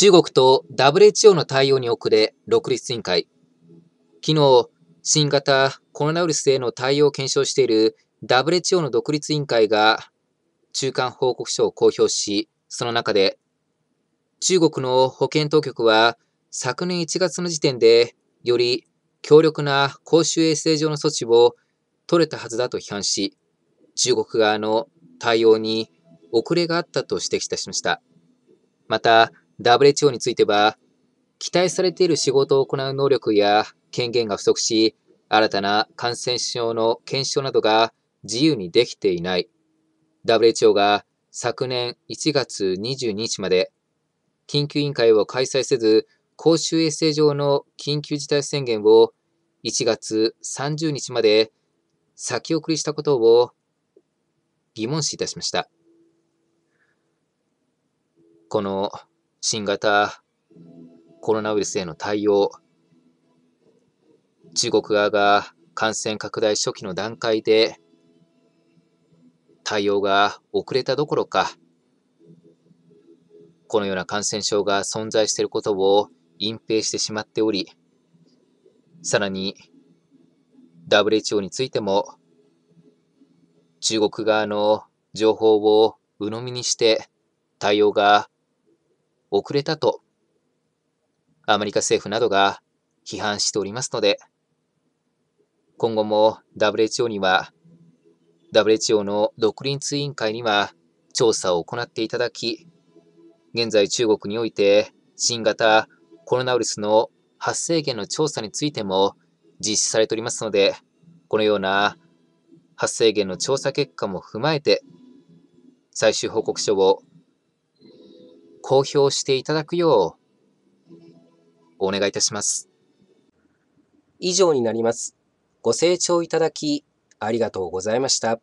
中国と WHO の対応に遅れ、独立委員会。昨日、新型コロナウイルスへの対応を検証している WHO の独立委員会が中間報告書を公表し、その中で、中国の保健当局は昨年1月の時点でより強力な公衆衛生上の措置を取れたはずだと批判し、中国側の対応に遅れがあったと指摘いたしました。また、WHO については、期待されている仕事を行う能力や権限が不足し、新たな感染症の検証などが自由にできていない。WHO が昨年1月22日まで、緊急委員会を開催せず、公衆衛生上の緊急事態宣言を1月30日まで先送りしたことを疑問視いたしました。この新型コロナウイルスへの対応、中国側が感染拡大初期の段階で対応が遅れたどころか、このような感染症が存在していることを隠蔽してしまっており、さらに WHO についても中国側の情報を鵜呑みにして対応が遅れたとアメリカ政府などが批判しておりますので、今後も WHO には、WHO の独立委員会には調査を行っていただき、現在中国において新型コロナウイルスの発生源の調査についても実施されておりますので、このような発生源の調査結果も踏まえて、最終報告書を公表していただくよう、お願いいたします。以上になります。ご清聴いただき、ありがとうございました。